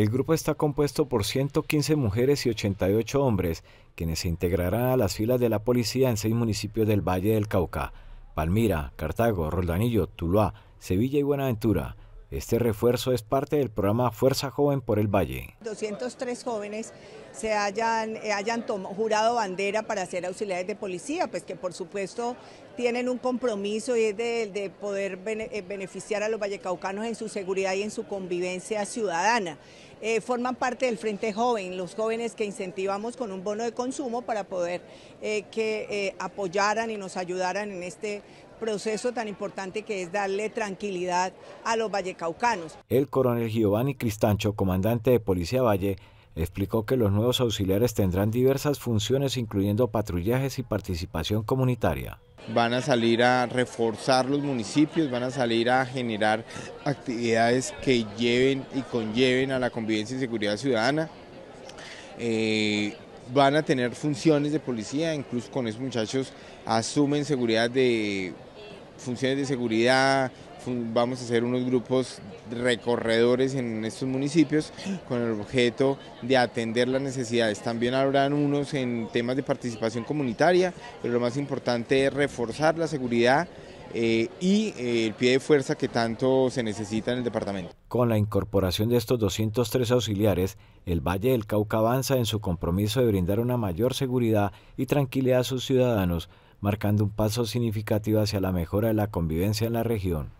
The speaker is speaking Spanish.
El grupo está compuesto por 115 mujeres y 88 hombres, quienes se integrarán a las filas de la policía en seis municipios del Valle del Cauca, Palmira, Cartago, Roldanillo, Tuluá, Sevilla y Buenaventura. Este refuerzo es parte del programa Fuerza Joven por el Valle. 203 jóvenes se hayan, eh, hayan jurado bandera para ser auxiliares de policía, pues que por supuesto tienen un compromiso y es de, poder eh, beneficiar a los vallecaucanos en su seguridad y en su convivencia ciudadana. Eh, forman parte del Frente Joven, los jóvenes que incentivamos con un bono de consumo para poder que apoyaran y nos ayudaran en este proceso tan importante que es darle tranquilidad a los vallecaucanos. El coronel Giovanni Cristancho, comandante de Policía Valle, explicó que los nuevos auxiliares tendrán diversas funciones incluyendo patrullajes y participación comunitaria. Van a salir a reforzar los municipios, van a salir a generar actividades que lleven y conlleven a la convivencia y seguridad ciudadana. Eh, van a tener funciones de policía, incluso con esos muchachos asumen seguridad de funciones de seguridad, vamos a hacer unos grupos recorredores en estos municipios con el objeto de atender las necesidades. También habrán unos en temas de participación comunitaria, pero lo más importante es reforzar la seguridad. Eh, y eh, el pie de fuerza que tanto se necesita en el departamento. Con la incorporación de estos 203 auxiliares, el Valle del Cauca avanza en su compromiso de brindar una mayor seguridad y tranquilidad a sus ciudadanos marcando un paso significativo hacia la mejora de la convivencia en la región.